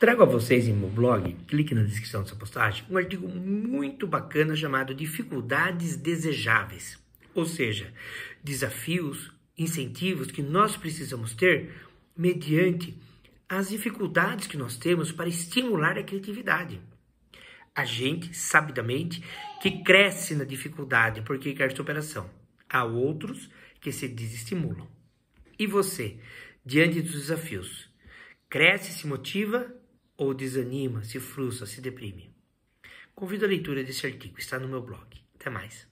Trago a vocês em meu blog, clique na descrição dessa postagem, um artigo muito bacana chamado Dificuldades Desejáveis, ou seja, desafios, incentivos que nós precisamos ter mediante as dificuldades que nós temos para estimular a criatividade. A gente, sabidamente, que cresce na dificuldade porque quer superação. Há outros que se desestimulam. E você, diante dos desafios, cresce, se motiva ou desanima, se frustra, se deprime. Convido a leitura desse artigo, está no meu blog. Até mais.